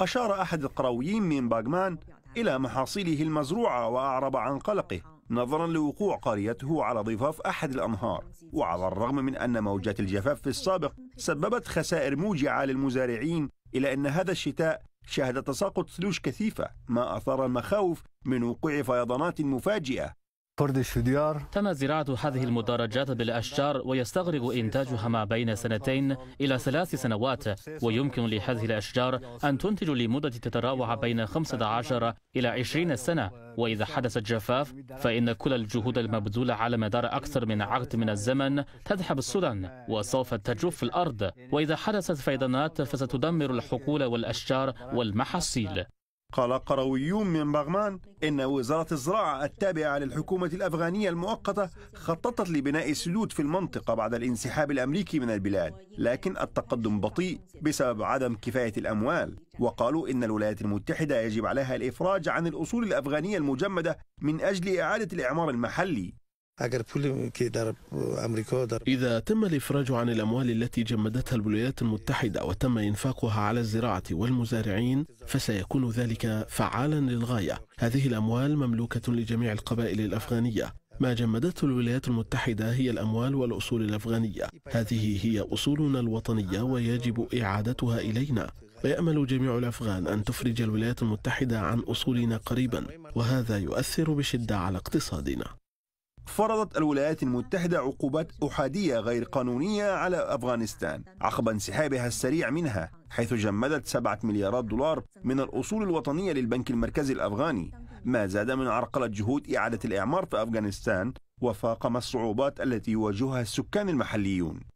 أشار أحد القرويين من باغمان إلى محاصيله المزروعة وأعرب عن قلقه نظرا لوقوع قريته على ضفاف أحد الأنهار وعلى الرغم من أن موجات الجفاف في السابق سببت خسائر موجعة للمزارعين إلا أن هذا الشتاء شهد تساقط ثلوج كثيفة ما أثار المخاوف من وقوع فيضانات مفاجئة تم زراعة هذه المدرجات بالأشجار ويستغرق إنتاجها ما بين سنتين إلى ثلاث سنوات ويمكن لهذه الأشجار أن تنتج لمدة تتراوح بين 15 إلى 20 سنة وإذا حدث الجفاف فإن كل الجهود المبذولة على مدار أكثر من عقد من الزمن تذهب سدى وسوف تجف الأرض وإذا حدثت فيضانات فستدمر الحقول والأشجار والمحاصيل قال قرويون من بغمان إن وزارة الزراعة التابعة للحكومة الأفغانية المؤقتة خططت لبناء سدود في المنطقة بعد الانسحاب الأمريكي من البلاد لكن التقدم بطيء بسبب عدم كفاية الأموال وقالوا إن الولايات المتحدة يجب عليها الإفراج عن الأصول الأفغانية المجمدة من أجل إعادة الإعمار المحلي إذا تم الإفراج عن الأموال التي جمدتها الولايات المتحدة وتم إنفاقها على الزراعة والمزارعين فسيكون ذلك فعالا للغاية هذه الأموال مملوكة لجميع القبائل الأفغانية ما جمدته الولايات المتحدة هي الأموال والأصول الأفغانية هذه هي أصولنا الوطنية ويجب إعادتها إلينا ويأمل جميع الأفغان أن تفرج الولايات المتحدة عن أصولنا قريبا وهذا يؤثر بشدة على اقتصادنا فرضت الولايات المتحدة عقوبات أحادية غير قانونية على أفغانستان عقب انسحابها السريع منها حيث جمدت 7 مليارات دولار من الأصول الوطنية للبنك المركزي الأفغاني ما زاد من عرقلة جهود إعادة الإعمار في أفغانستان وفاقم الصعوبات التي يواجهها السكان المحليون